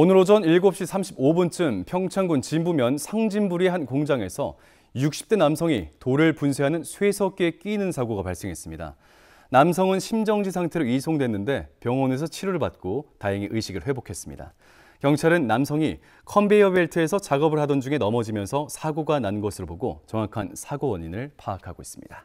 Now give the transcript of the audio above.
오늘 오전 7시 35분쯤 평창군 진부면 상진부리 한 공장에서 60대 남성이 돌을 분쇄하는 쇠석기에 끼는 사고가 발생했습니다. 남성은 심정지 상태로 이송됐는데 병원에서 치료를 받고 다행히 의식을 회복했습니다. 경찰은 남성이 컨베이어 벨트에서 작업을 하던 중에 넘어지면서 사고가 난 것을 보고 정확한 사고 원인을 파악하고 있습니다.